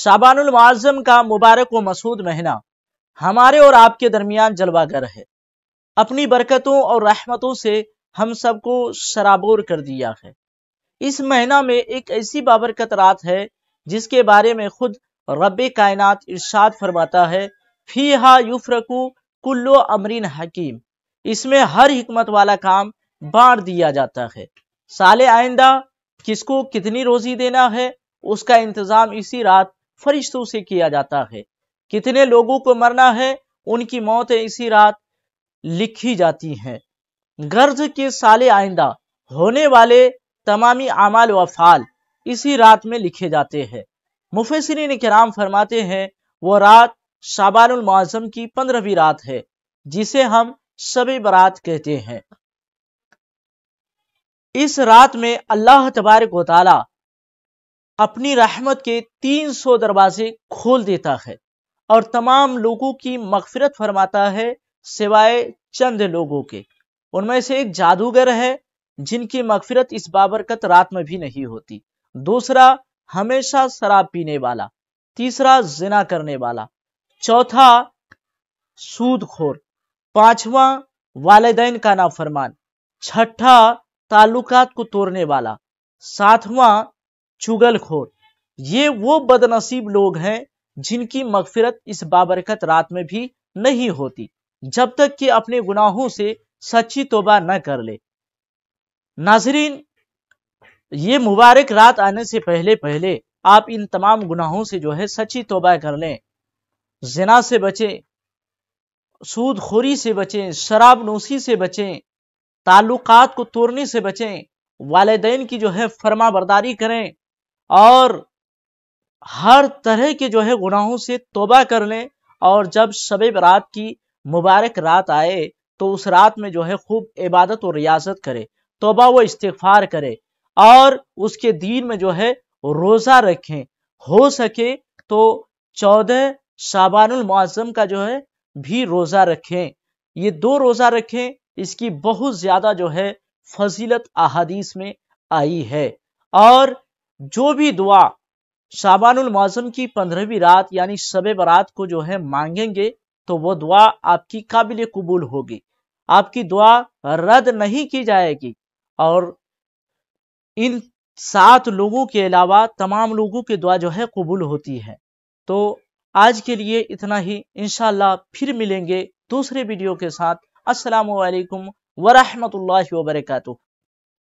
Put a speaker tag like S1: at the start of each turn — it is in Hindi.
S1: शाबानुल का मुबारक व मसूद महीना हमारे और आपके दरमियान जलवागर है अपनी बरकतों और रहमतों से हम सबको शराबोर कर दिया है इस महीना में एक ऐसी बाबरकत रात है जिसके बारे में खुद रब कायनात इरशाद फरमाता है फी हा युफरकू कुल्लो अमरीन हकीम इसमें हर हिकमत वाला काम बांट दिया जाता है साल आइंदा किसको कितनी रोजी देना है उसका इंतजाम इसी रात फरिश्तों से किया जाता है कितने लोगों को मरना है उनकी मौतें इसी रात लिखी जाती हैं गर्ज के साले आइंदा होने वाले तमामी अमाल व फाल इसी रात में लिखे जाते हैं मुफसरीन कराम फरमाते हैं वो रात शाबानमाजम की पंद्रहवीं रात है जिसे हम शबे बरात कहते हैं इस रात में अल्लाह तबारक वाली अपनी रहमत के 300 दरवाजे खोल देता है और तमाम लोगों की मगफरत फरमाता है सिवाय चंद लोगों के उनमें से एक जादूगर है जिनकी मगफरत इस बाबरकत रात में भी नहीं होती दूसरा हमेशा शराब पीने वाला तीसरा जिना करने वाला चौथा सूदखोर पांचवा वालदेन का नाफरमान छठा ताल्लुकात को तोड़ने वाला सातवां चुगलखोर ये वो बदनसीब लोग हैं जिनकी मगफिरत इस बाबरकत रात में भी नहीं होती जब तक कि अपने गुनाहों से सच्ची तोबा न कर ले नाजरीन ये मुबारक रात आने से पहले पहले आप इन तमाम गुनाहों से जो है सच्ची तोबा कर लें जना से बचें सूदखोरी से बचें शराब नोशी से बचें ताल्लुकात को तोड़ने से बचें वालदेन की जो है फर्मा बरदारी करें और हर तरह के जो है गुनाहों से तोबा कर लें और जब शबे रात की मुबारक रात आए तो उस रात में जो है खूब इबादत और रियासत करे तोबा व इस्तफार करे और उसके दिन में जो है रोज़ा रखें हो सके तो चौदह शाबानमज़म का जो है भी रोज़ा रखें ये दो रोज़ा रखें इसकी बहुत ज़्यादा जो है फजीलत अहादीस में आई है और जो भी दुआ शाबानुल मौसम की पंद्रहवीं रात यानी शब बारात को जो है मांगेंगे तो वो दुआ आपकी काबिल कबूल होगी आपकी दुआ रद्द नहीं की जाएगी और इन सात लोगों के अलावा तमाम लोगों की दुआ जो है कबूल होती है तो आज के लिए इतना ही इनशाला फिर मिलेंगे दूसरे वीडियो के साथ असलकम वरहमत ला